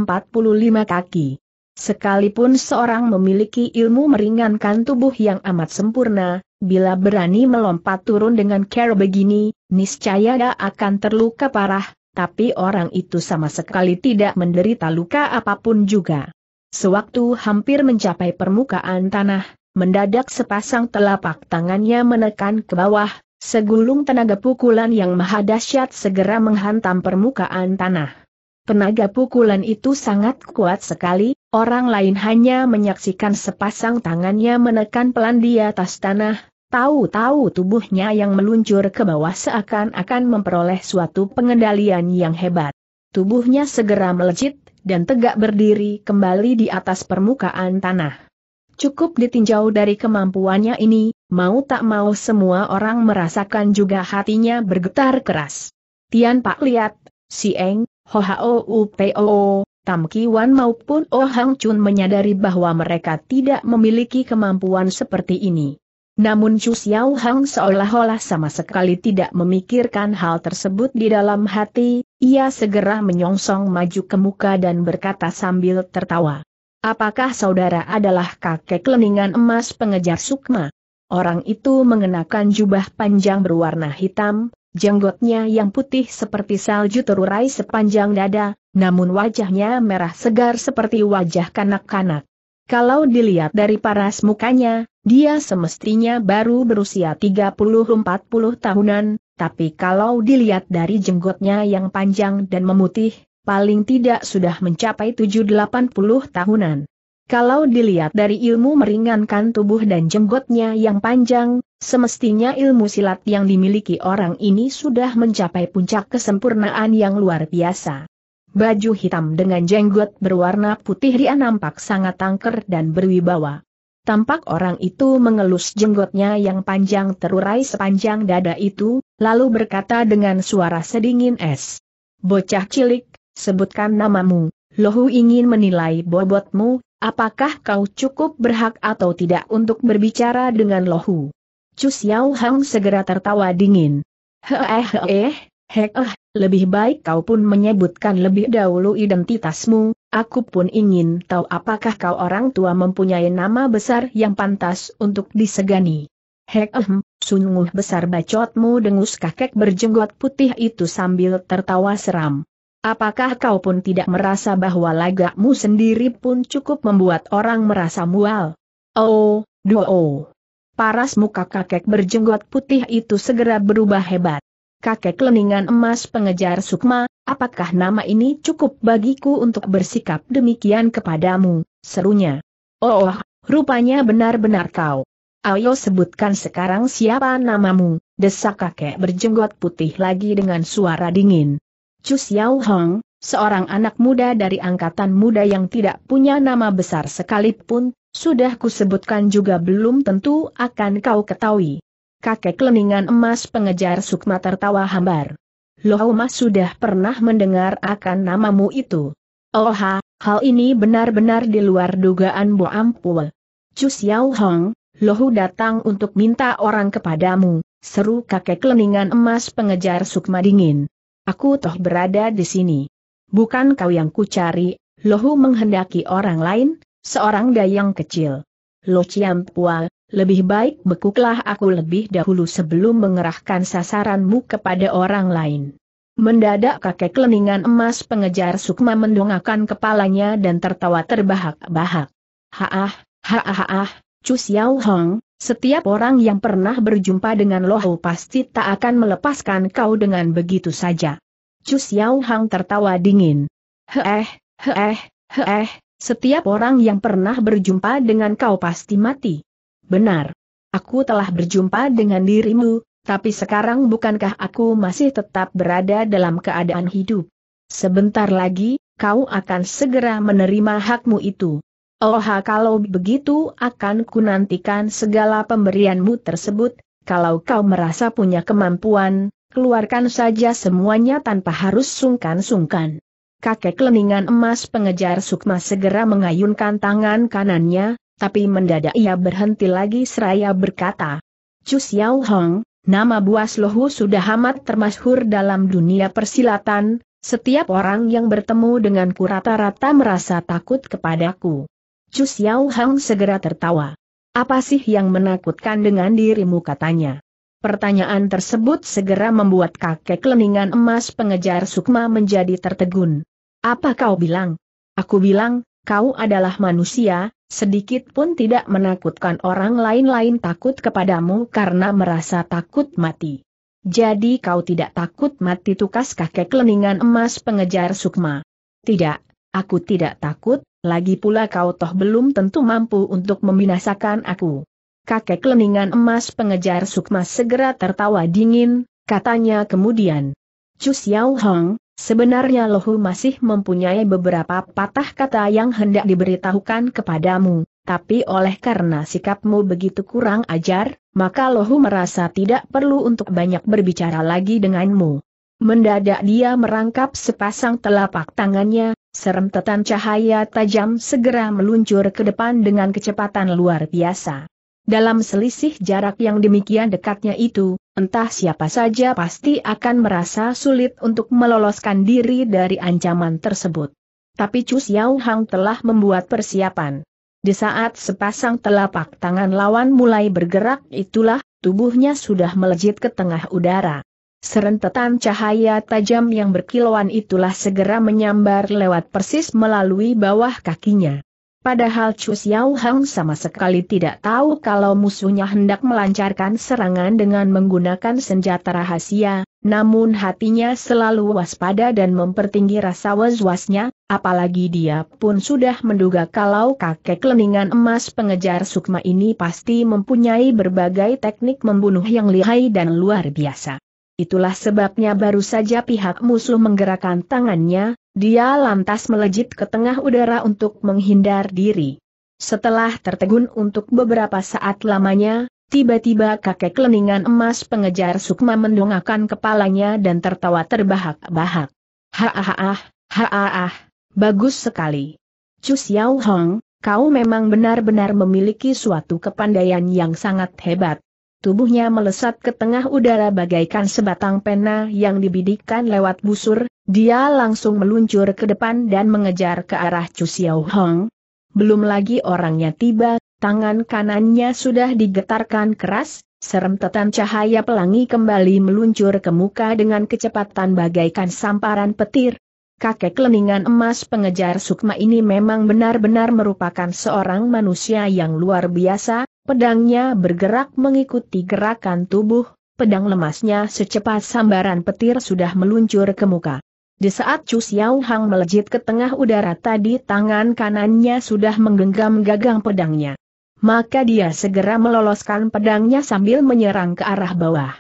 kaki. Sekalipun seorang memiliki ilmu meringankan tubuh yang amat sempurna, bila berani melompat turun dengan cara begini, niscaya dia akan terluka parah, tapi orang itu sama sekali tidak menderita luka apapun juga. Sewaktu hampir mencapai permukaan tanah, mendadak sepasang telapak tangannya menekan ke bawah, segulung tenaga pukulan yang maha dahsyat segera menghantam permukaan tanah. Tenaga pukulan itu sangat kuat sekali, Orang lain hanya menyaksikan sepasang tangannya menekan pelan di atas tanah, tahu-tahu tubuhnya yang meluncur ke bawah seakan-akan memperoleh suatu pengendalian yang hebat. Tubuhnya segera melejit, dan tegak berdiri kembali di atas permukaan tanah. Cukup ditinjau dari kemampuannya ini, mau tak mau semua orang merasakan juga hatinya bergetar keras. Tian Pak lihat, si Eng, Ho Hao U P Tam Kiwan maupun Oh Hang Chun menyadari bahwa mereka tidak memiliki kemampuan seperti ini. Namun Chu Xiao Hang seolah-olah sama sekali tidak memikirkan hal tersebut di dalam hati, ia segera menyongsong maju ke muka dan berkata sambil tertawa. Apakah saudara adalah kakek leningan emas pengejar sukma? Orang itu mengenakan jubah panjang berwarna hitam, jenggotnya yang putih seperti salju terurai sepanjang dada, namun wajahnya merah segar seperti wajah kanak-kanak. Kalau dilihat dari paras mukanya, dia semestinya baru berusia 30-40 tahunan, tapi kalau dilihat dari jenggotnya yang panjang dan memutih, paling tidak sudah mencapai 7-80 tahunan. Kalau dilihat dari ilmu meringankan tubuh dan jenggotnya yang panjang, semestinya ilmu silat yang dimiliki orang ini sudah mencapai puncak kesempurnaan yang luar biasa baju hitam dengan jenggot berwarna putih dia nampak sangat tangker dan berwibawa. Tampak orang itu mengelus jenggotnya yang panjang terurai sepanjang dada itu, lalu berkata dengan suara sedingin es. Bocah cilik, sebutkan namamu, Lohu ingin menilai bobotmu, apakah kau cukup berhak atau tidak untuk berbicara dengan Lohu. Chu Xiao Hang segera tertawa dingin. Heh heh heh, lebih baik kau pun menyebutkan lebih dahulu identitasmu, aku pun ingin tahu apakah kau orang tua mempunyai nama besar yang pantas untuk disegani. Hek ehem, sungguh besar bacotmu dengus kakek berjenggot putih itu sambil tertawa seram. Apakah kau pun tidak merasa bahwa lagakmu sendiri pun cukup membuat orang merasa mual? Oh, duo. Oh. Paras muka kakek berjenggot putih itu segera berubah hebat kakek leningan emas pengejar sukma, apakah nama ini cukup bagiku untuk bersikap demikian kepadamu, serunya. Oh, rupanya benar-benar kau. Ayo sebutkan sekarang siapa namamu, desak kakek berjenggot putih lagi dengan suara dingin. Chu Xiao Hong, seorang anak muda dari angkatan muda yang tidak punya nama besar sekalipun, sudah kusebutkan juga belum tentu akan kau ketahui kakek leningan emas pengejar sukma tertawa hambar. mas sudah pernah mendengar akan namamu itu. Oh ha, hal ini benar-benar di luar dugaan Bo Ampul. Chu Xiao Hong, Lohu datang untuk minta orang kepadamu, seru kakek leningan emas pengejar sukma dingin. Aku toh berada di sini. Bukan kau yang kucari, Lohu menghendaki orang lain, seorang dayang kecil. Lo Ciampual. Lebih baik bekuklah aku lebih dahulu sebelum mengerahkan sasaranmu kepada orang lain. Mendadak kakek kelingan emas pengejar Sukma mendongakkan kepalanya dan tertawa terbahak-bahak. Haah, haah, haah, Chu Xiao Hong, setiap orang yang pernah berjumpa dengan Lohu pasti tak akan melepaskan kau dengan begitu saja. Chu Xiao Hong tertawa dingin. Heeh, heeh, heeh, setiap orang yang pernah berjumpa dengan kau pasti mati. Benar. Aku telah berjumpa dengan dirimu, tapi sekarang bukankah aku masih tetap berada dalam keadaan hidup? Sebentar lagi, kau akan segera menerima hakmu itu. Oh kalau begitu akan kunantikan segala pemberianmu tersebut, kalau kau merasa punya kemampuan, keluarkan saja semuanya tanpa harus sungkan-sungkan. Kakek leningan emas pengejar Sukma segera mengayunkan tangan kanannya, tapi mendadak ia berhenti lagi seraya berkata, Chu Xiao Hong, nama Buas Lohu sudah amat termasyhur dalam dunia persilatan, setiap orang yang bertemu denganku rata-rata merasa takut kepadaku. Chu Xiao Hong segera tertawa. Apa sih yang menakutkan dengan dirimu katanya? Pertanyaan tersebut segera membuat kakek leningan emas pengejar Sukma menjadi tertegun. Apa kau bilang? Aku bilang, kau adalah manusia, sedikit pun tidak menakutkan orang lain-lain takut kepadamu karena merasa takut mati. Jadi kau tidak takut mati tukas kakek leningan emas pengejar sukma. Tidak, aku tidak takut, lagi pula kau toh belum tentu mampu untuk membinasakan aku. Kakek leningan emas pengejar sukma segera tertawa dingin, katanya kemudian. Cus yau Hong, Sebenarnya Lohu masih mempunyai beberapa patah kata yang hendak diberitahukan kepadamu, tapi oleh karena sikapmu begitu kurang ajar, maka Lohu merasa tidak perlu untuk banyak berbicara lagi denganmu. Mendadak dia merangkap sepasang telapak tangannya, serentetan cahaya tajam segera meluncur ke depan dengan kecepatan luar biasa. Dalam selisih jarak yang demikian dekatnya itu, entah siapa saja pasti akan merasa sulit untuk meloloskan diri dari ancaman tersebut. Tapi Chu Xiao Hang telah membuat persiapan. Di saat sepasang telapak tangan lawan mulai bergerak itulah, tubuhnya sudah melejit ke tengah udara. Serentetan cahaya tajam yang berkilauan itulah segera menyambar lewat persis melalui bawah kakinya. Padahal Chu Xiao Hang sama sekali tidak tahu kalau musuhnya hendak melancarkan serangan dengan menggunakan senjata rahasia, namun hatinya selalu waspada dan mempertinggi rasa was-wasnya, apalagi dia pun sudah menduga kalau kakek leningan emas pengejar sukma ini pasti mempunyai berbagai teknik membunuh yang lihai dan luar biasa. Itulah sebabnya baru saja pihak musuh menggerakkan tangannya, dia lantas melejit ke tengah udara untuk menghindar diri. Setelah tertegun untuk beberapa saat lamanya, tiba-tiba kakek keleningan emas pengejar Sukma mendongakkan kepalanya dan tertawa terbahak-bahak. ha ha, bagus sekali. Chu Xiao Hong, kau memang benar-benar memiliki suatu kepandaian yang sangat hebat. Tubuhnya melesat ke tengah udara bagaikan sebatang pena yang dibidikkan lewat busur, dia langsung meluncur ke depan dan mengejar ke arah Chu Xiao Hong. Belum lagi orangnya tiba, tangan kanannya sudah digetarkan keras, serentetan cahaya pelangi kembali meluncur ke muka dengan kecepatan bagaikan samparan petir. Kakek keleningan emas pengejar sukma ini memang benar-benar merupakan seorang manusia yang luar biasa, Pedangnya bergerak mengikuti gerakan tubuh, pedang lemasnya secepat sambaran petir sudah meluncur ke muka. Di saat Chu Xiao Hang melejit ke tengah udara tadi tangan kanannya sudah menggenggam gagang pedangnya. Maka dia segera meloloskan pedangnya sambil menyerang ke arah bawah.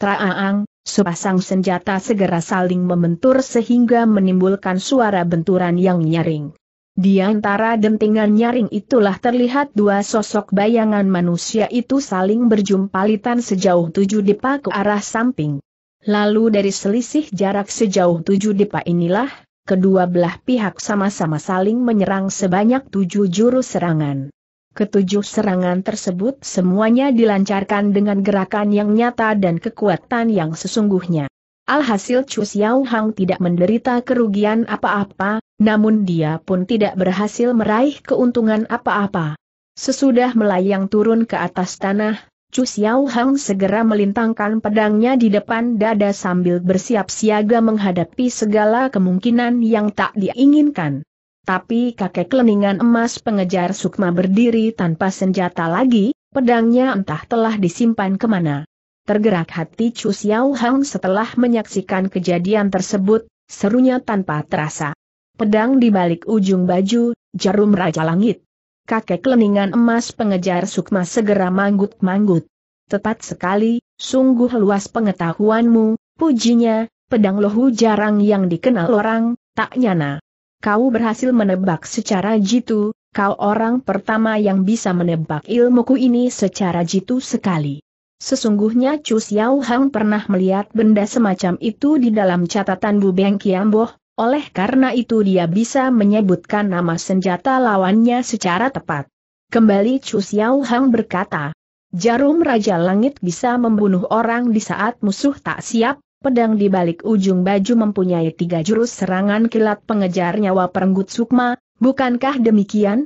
Traaang, sepasang senjata segera saling membentur sehingga menimbulkan suara benturan yang nyaring. Di antara dentingan nyaring itulah terlihat dua sosok bayangan manusia itu saling berjumpalitan sejauh tujuh depa ke arah samping. Lalu dari selisih jarak sejauh tujuh depa inilah, kedua belah pihak sama-sama saling menyerang sebanyak tujuh juru serangan. Ketujuh serangan tersebut semuanya dilancarkan dengan gerakan yang nyata dan kekuatan yang sesungguhnya. Alhasil Chu Xiao Hang tidak menderita kerugian apa-apa, namun dia pun tidak berhasil meraih keuntungan apa-apa. Sesudah melayang turun ke atas tanah, Chu Xiao Hang segera melintangkan pedangnya di depan dada sambil bersiap siaga menghadapi segala kemungkinan yang tak diinginkan. Tapi kakek keleningan emas pengejar Sukma berdiri tanpa senjata lagi, pedangnya entah telah disimpan kemana. Tergerak hati Chu Xiao Hang setelah menyaksikan kejadian tersebut, serunya tanpa terasa. Pedang di balik ujung baju, jarum raja langit. Kakek leningan emas pengejar sukma segera manggut-manggut. Tepat sekali, sungguh luas pengetahuanmu, pujinya, pedang lohu jarang yang dikenal orang, tak nyana. Kau berhasil menebak secara jitu, kau orang pertama yang bisa menebak ilmuku ini secara jitu sekali. Sesungguhnya Chu Xiao Hang pernah melihat benda semacam itu di dalam catatan Bu Beng Kiamboh, oleh karena itu dia bisa menyebutkan nama senjata lawannya secara tepat. Kembali Chu Xiao Hang berkata, Jarum Raja Langit bisa membunuh orang di saat musuh tak siap, pedang di balik ujung baju mempunyai tiga jurus serangan kilat pengejar nyawa perenggut sukma, bukankah demikian?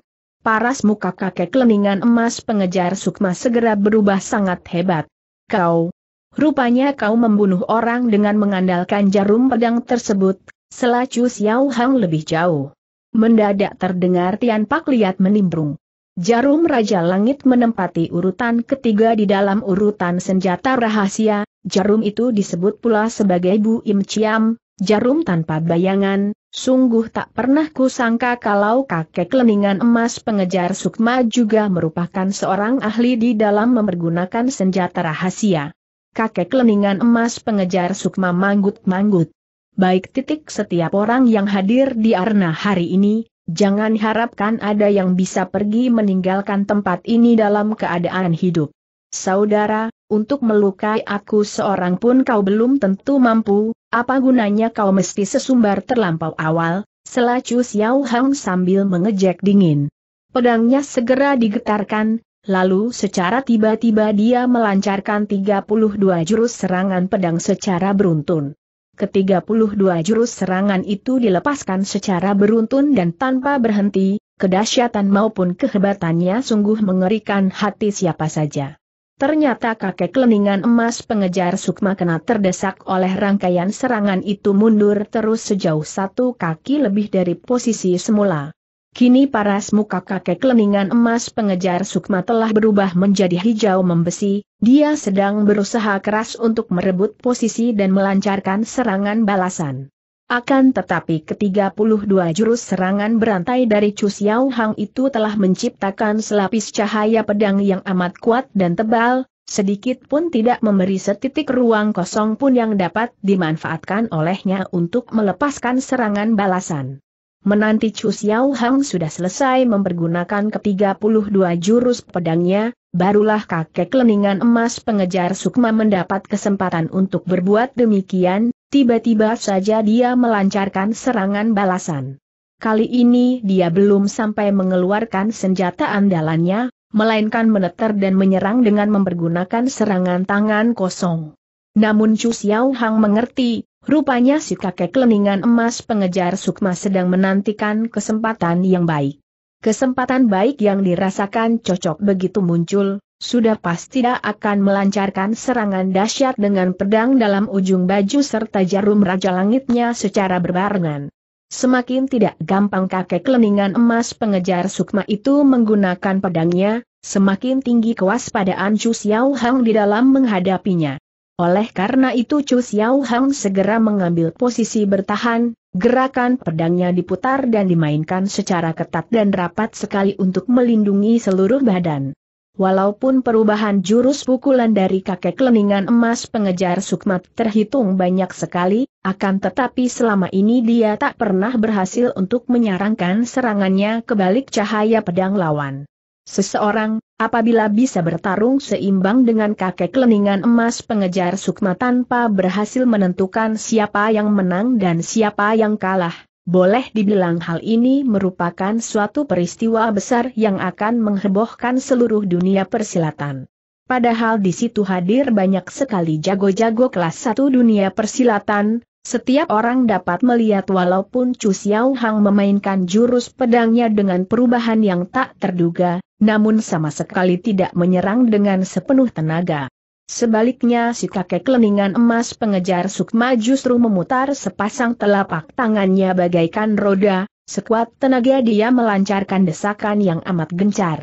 paras muka kakek leningan emas pengejar sukma segera berubah sangat hebat. Kau, rupanya kau membunuh orang dengan mengandalkan jarum pedang tersebut, selacu Xiao Hang lebih jauh. Mendadak terdengar Tian Pak lihat menimbrung. Jarum Raja Langit menempati urutan ketiga di dalam urutan senjata rahasia, jarum itu disebut pula sebagai Bu Im Ciam, jarum tanpa bayangan, Sungguh tak pernah kusangka kalau kakek Leningan Emas pengejar Sukma juga merupakan seorang ahli di dalam mempergunakan senjata rahasia. Kakek Leningan Emas pengejar Sukma manggut-manggut. Baik titik setiap orang yang hadir di arena hari ini, jangan harapkan ada yang bisa pergi meninggalkan tempat ini dalam keadaan hidup. Saudara, untuk melukai aku seorang pun kau belum tentu mampu, apa gunanya kau mesti sesumbar terlampau awal, selacu Xiao Hang sambil mengejek dingin. Pedangnya segera digetarkan, Lalu secara tiba-tiba dia melancarkan 32 jurus serangan pedang secara beruntun. Ketiga puluh dua jurus serangan itu dilepaskan secara beruntun dan tanpa berhenti, kedahsyatan maupun kehebatannya sungguh mengerikan hati siapa saja. Ternyata kakek leningan emas pengejar Sukma kena terdesak oleh rangkaian serangan itu mundur terus sejauh satu kaki lebih dari posisi semula. Kini paras muka kakek leningan emas pengejar Sukma telah berubah menjadi hijau membesi, dia sedang berusaha keras untuk merebut posisi dan melancarkan serangan balasan. Akan tetapi ke-32 jurus serangan berantai dari Chu Xiao Hang itu telah menciptakan selapis cahaya pedang yang amat kuat dan tebal, sedikit pun tidak memberi setitik ruang kosong pun yang dapat dimanfaatkan olehnya untuk melepaskan serangan balasan. Menanti Chu Xiao Hang sudah selesai mempergunakan ke-32 jurus pedangnya, barulah kakek leningan emas pengejar Sukma mendapat kesempatan untuk berbuat demikian, tiba-tiba saja dia melancarkan serangan balasan. Kali ini dia belum sampai mengeluarkan senjata andalannya, melainkan meneter dan menyerang dengan mempergunakan serangan tangan kosong. Namun Chu Xiao Hang mengerti, rupanya si kakek leningan emas pengejar sukma sedang menantikan kesempatan yang baik. Kesempatan baik yang dirasakan cocok begitu muncul, sudah pasti dia akan melancarkan serangan dahsyat dengan pedang dalam ujung baju serta jarum raja langitnya secara berbarengan. Semakin tidak gampang kakek leningan emas pengejar sukma itu menggunakan pedangnya, semakin tinggi kewaspadaan Chu Xiao Hang di dalam menghadapinya. Oleh karena itu Chu Xiao Hang segera mengambil posisi bertahan, gerakan pedangnya diputar dan dimainkan secara ketat dan rapat sekali untuk melindungi seluruh badan. Walaupun perubahan jurus pukulan dari kakek keleningan emas pengejar sukmat terhitung banyak sekali, akan tetapi selama ini dia tak pernah berhasil untuk menyarankan serangannya ke balik cahaya pedang lawan. Seseorang, apabila bisa bertarung seimbang dengan kakek keleningan emas pengejar Sukmat tanpa berhasil menentukan siapa yang menang dan siapa yang kalah, boleh dibilang hal ini merupakan suatu peristiwa besar yang akan menghebohkan seluruh dunia persilatan. Padahal di situ hadir banyak sekali jago-jago kelas satu dunia persilatan, setiap orang dapat melihat walaupun Chu Xiao Hang memainkan jurus pedangnya dengan perubahan yang tak terduga, namun sama sekali tidak menyerang dengan sepenuh tenaga. Sebaliknya si kakek leningan emas pengejar sukma justru memutar sepasang telapak tangannya bagaikan roda, sekuat tenaga dia melancarkan desakan yang amat gencar.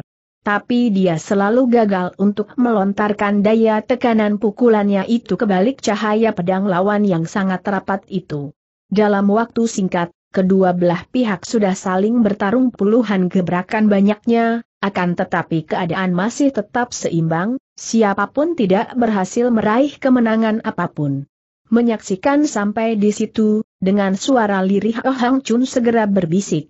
Tapi dia selalu gagal untuk melontarkan daya tekanan pukulannya itu kebalik cahaya pedang lawan yang sangat rapat itu. Dalam waktu singkat, kedua belah pihak sudah saling bertarung puluhan gebrakan banyaknya, akan tetapi keadaan masih tetap seimbang, Siapapun tidak berhasil meraih kemenangan apapun. Menyaksikan sampai di situ, dengan suara lirih Oh Hang Chun segera berbisik.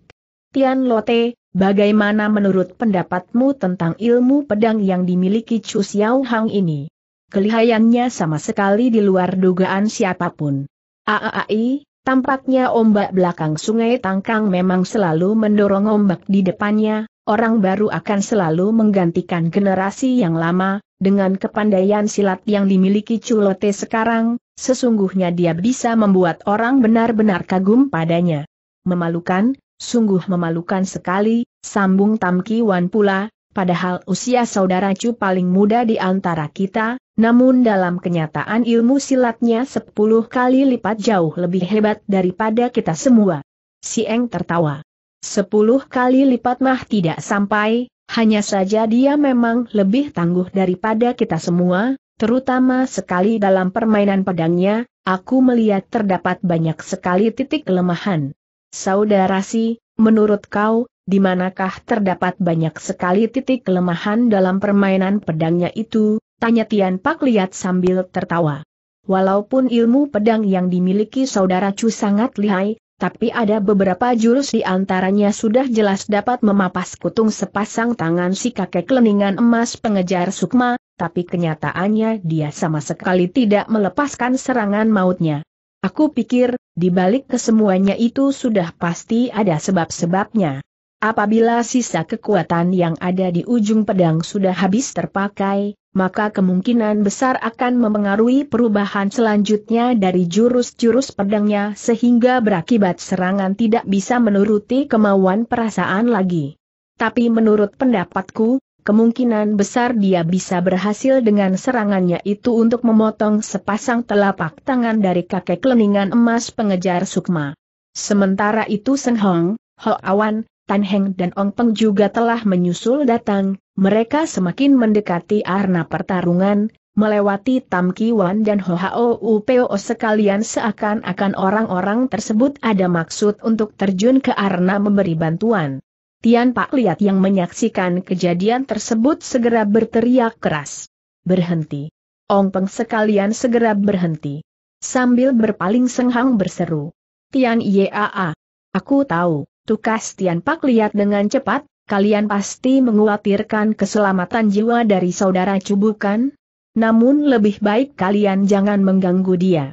Tian Lote, bagaimana menurut pendapatmu tentang ilmu pedang yang dimiliki Chu Xiao Hang ini? Kelihayannya sama sekali di luar dugaan siapapun. Aai, tampaknya ombak belakang sungai Tangkang memang selalu mendorong ombak di depannya, orang baru akan selalu menggantikan generasi yang lama, dengan kepandaian silat yang dimiliki Culote sekarang, sesungguhnya dia bisa membuat orang benar-benar kagum padanya. Memalukan, sungguh memalukan sekali, sambung Tam Ki Wan pula, padahal usia saudara Cu paling muda di antara kita, namun dalam kenyataan ilmu silatnya sepuluh kali lipat jauh lebih hebat daripada kita semua. Si Eng tertawa. Sepuluh kali lipat mah tidak sampai, hanya saja dia memang lebih tangguh daripada kita semua, terutama sekali dalam permainan pedangnya, aku melihat terdapat banyak sekali titik kelemahan. Saudara si, menurut kau, di manakah terdapat banyak sekali titik kelemahan dalam permainan pedangnya itu, tanya Tian Pak lihat sambil tertawa. Walaupun ilmu pedang yang dimiliki saudara Chu sangat lihai, tapi ada beberapa jurus di antaranya sudah jelas dapat memapas kutung sepasang tangan si kakek leningan emas pengejar sukma, tapi kenyataannya dia sama sekali tidak melepaskan serangan mautnya. Aku pikir, di balik kesemuanya itu sudah pasti ada sebab-sebabnya. Apabila sisa kekuatan yang ada di ujung pedang sudah habis terpakai, maka kemungkinan besar akan mempengaruhi perubahan selanjutnya dari jurus-jurus pedangnya sehingga berakibat serangan tidak bisa menuruti kemauan perasaan lagi. Tapi menurut pendapatku, kemungkinan besar dia bisa berhasil dengan serangannya itu untuk memotong sepasang telapak tangan dari kakek leningan emas pengejar Sukma. Sementara itu Seng Hong, Ho Awan, Tan Heng dan Ong Peng juga telah menyusul datang, mereka semakin mendekati arena pertarungan, melewati Tam Ki Wan dan Ho Hao Upeo sekalian seakan-akan orang-orang tersebut ada maksud untuk terjun ke arena memberi bantuan. Tian Pak Liat yang menyaksikan kejadian tersebut segera berteriak keras. Berhenti. Ong Peng sekalian segera berhenti. Sambil berpaling Senghang berseru. Tian Yaa. Aku tahu. Tukas Tian Pak lihat dengan cepat, kalian pasti mengkhawatirkan keselamatan jiwa dari saudara cubukan? Namun lebih baik kalian jangan mengganggu dia.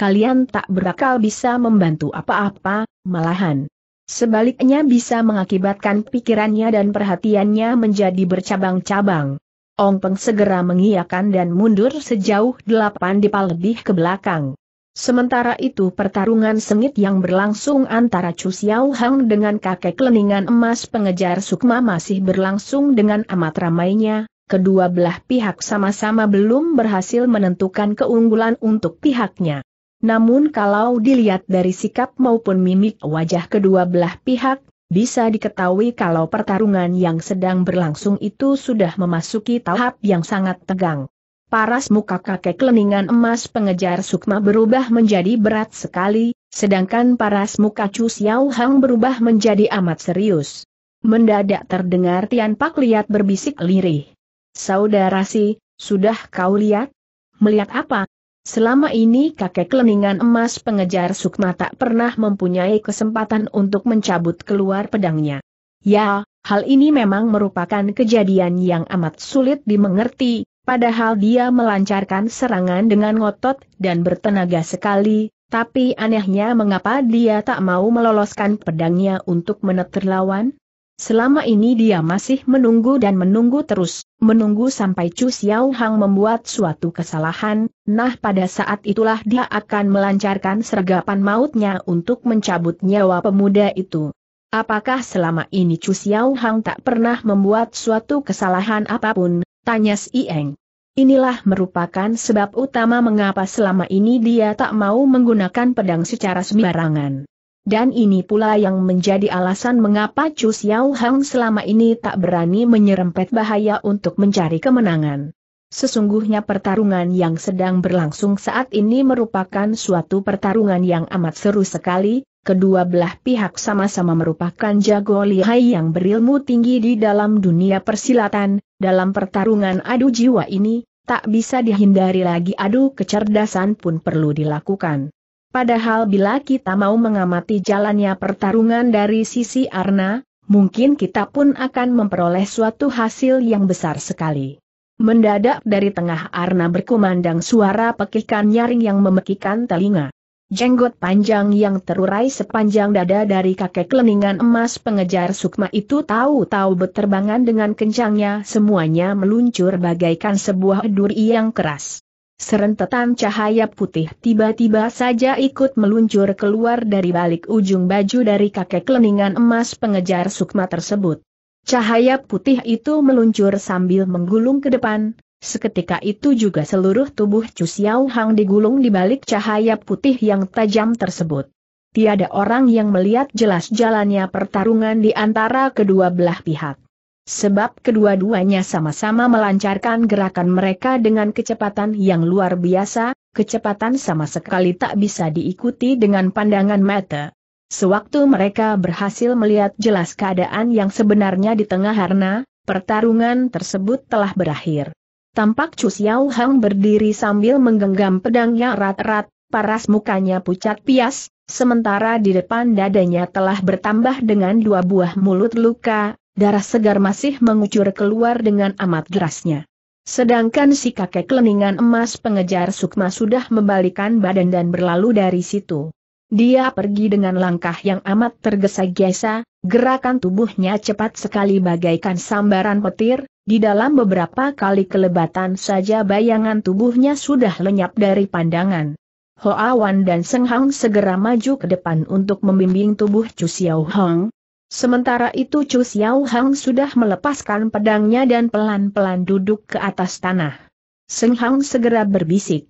Kalian tak berakal bisa membantu apa-apa, malahan. Sebaliknya bisa mengakibatkan pikirannya dan perhatiannya menjadi bercabang-cabang. Ong Peng segera mengiyakan dan mundur sejauh delapan dipal lebih ke belakang. Sementara itu pertarungan sengit yang berlangsung antara Chu Xiao Hang dengan kakek Leningan Emas pengejar Sukma masih berlangsung dengan amat ramainya, kedua belah pihak sama-sama belum berhasil menentukan keunggulan untuk pihaknya. Namun kalau dilihat dari sikap maupun mimik wajah kedua belah pihak, bisa diketahui kalau pertarungan yang sedang berlangsung itu sudah memasuki tahap yang sangat tegang paras muka kakek leningan emas pengejar sukma berubah menjadi berat sekali, sedangkan paras muka Chu Xiao Hang berubah menjadi amat serius. Mendadak terdengar Tian Pak Liat berbisik lirih. Saudara si, sudah kau lihat? Melihat apa? Selama ini kakek leningan emas pengejar Sukma tak pernah mempunyai kesempatan untuk mencabut keluar pedangnya. Ya, hal ini memang merupakan kejadian yang amat sulit dimengerti, Padahal dia melancarkan serangan dengan ngotot dan bertenaga sekali, tapi anehnya mengapa dia tak mau meloloskan pedangnya untuk menetir lawan? Selama ini dia masih menunggu dan menunggu terus, menunggu sampai Chu Xiao Hang membuat suatu kesalahan, nah pada saat itulah dia akan melancarkan sergapan mautnya untuk mencabut nyawa pemuda itu. Apakah selama ini Chu Xiao Hang tak pernah membuat suatu kesalahan apapun, Tanya Si Eng. Inilah merupakan sebab utama mengapa selama ini dia tak mau menggunakan pedang secara sembarangan. Dan ini pula yang menjadi alasan mengapa Chu Xiao Hang selama ini tak berani menyerempet bahaya untuk mencari kemenangan. Sesungguhnya pertarungan yang sedang berlangsung saat ini merupakan suatu pertarungan yang amat seru sekali, kedua belah pihak sama-sama merupakan jago lihai yang berilmu tinggi di dalam dunia persilatan, dalam pertarungan adu jiwa ini, tak bisa dihindari lagi adu kecerdasan pun perlu dilakukan. Padahal bila kita mau mengamati jalannya pertarungan dari sisi Arna, mungkin kita pun akan memperoleh suatu hasil yang besar sekali. Mendadak dari tengah Arna berkumandang suara pekikan nyaring yang memekikan telinga. Jenggot panjang yang terurai sepanjang dada dari kakek leningan emas pengejar sukma itu tahu-tahu berterbangan dengan kencangnya semuanya meluncur bagaikan sebuah duri yang keras. Serentetan cahaya putih tiba-tiba saja ikut meluncur keluar dari balik ujung baju dari kakek leningan emas pengejar sukma tersebut. Cahaya putih itu meluncur sambil menggulung ke depan, Seketika itu juga seluruh tubuh Chu Xiao Hang digulung di balik cahaya putih yang tajam tersebut. Tiada orang yang melihat jelas jalannya pertarungan di antara kedua belah pihak. Sebab kedua-duanya sama-sama melancarkan gerakan mereka dengan kecepatan yang luar biasa, kecepatan sama sekali tak bisa diikuti dengan pandangan mata. Sewaktu mereka berhasil melihat jelas keadaan yang sebenarnya di tengah harna, pertarungan tersebut telah berakhir. Tampak Chu Xiao Hang berdiri sambil menggenggam pedangnya erat-erat, paras mukanya pucat pias, sementara di depan dadanya telah bertambah dengan dua buah mulut luka, darah segar masih mengucur keluar dengan amat derasnya. Sedangkan si kakek leningan emas pengejar sukma sudah membalikan badan dan berlalu dari situ. Dia pergi dengan langkah yang amat tergesa-gesa, Gerakan tubuhnya cepat sekali bagaikan sambaran petir, di dalam beberapa kali kelebatan saja bayangan tubuhnya sudah lenyap dari pandangan. Wan dan Seng Hang segera maju ke depan untuk membimbing tubuh Chu Xiao Hang. Sementara itu Chu Xiao Hang sudah melepaskan pedangnya dan pelan-pelan duduk ke atas tanah. Seng Hang segera berbisik.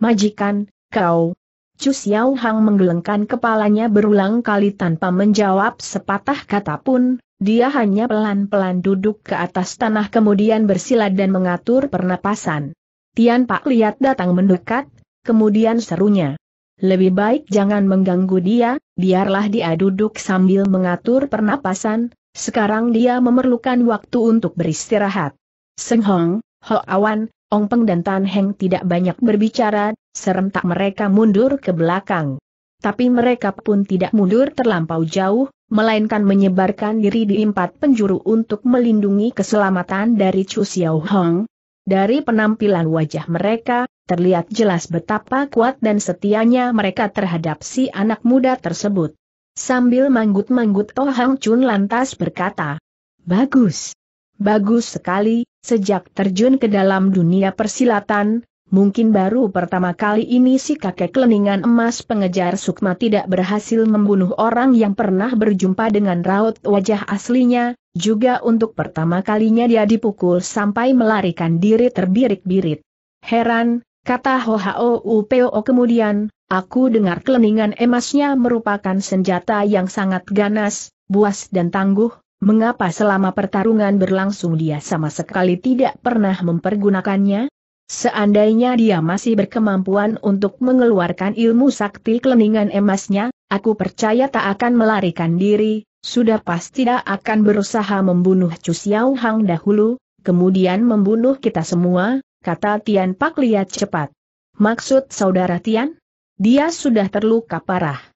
Majikan, kau, Chu Xiao Hang menggelengkan kepalanya berulang kali tanpa menjawab sepatah kata pun, dia hanya pelan-pelan duduk ke atas tanah kemudian bersila dan mengatur pernapasan. Tian Pak lihat datang mendekat, kemudian serunya. Lebih baik jangan mengganggu dia, biarlah dia duduk sambil mengatur pernapasan, sekarang dia memerlukan waktu untuk beristirahat. Seng Hong, Ho Awan, Ong Peng dan Tan Heng tidak banyak berbicara, serentak mereka mundur ke belakang. Tapi mereka pun tidak mundur terlampau jauh, melainkan menyebarkan diri di empat penjuru untuk melindungi keselamatan dari Chu Xiao Hong. Dari penampilan wajah mereka, terlihat jelas betapa kuat dan setianya mereka terhadap si anak muda tersebut. Sambil manggut-manggut Oh Hang Chun lantas berkata, Bagus. Bagus sekali, Sejak terjun ke dalam dunia persilatan, mungkin baru pertama kali ini si kakek leningan emas pengejar Sukma tidak berhasil membunuh orang yang pernah berjumpa dengan raut wajah aslinya, juga untuk pertama kalinya dia dipukul sampai melarikan diri terbirik-birit. Heran, kata Upeo. kemudian, Aku dengar keleningan emasnya merupakan senjata yang sangat ganas, buas dan tangguh, Mengapa selama pertarungan berlangsung dia sama sekali tidak pernah mempergunakannya? Seandainya dia masih berkemampuan untuk mengeluarkan ilmu sakti keleningan emasnya, aku percaya tak akan melarikan diri, sudah pasti tak akan berusaha membunuh Chu Xiao Hang dahulu, kemudian membunuh kita semua, kata Tian Pak lihat cepat. Maksud saudara Tian? Dia sudah terluka parah.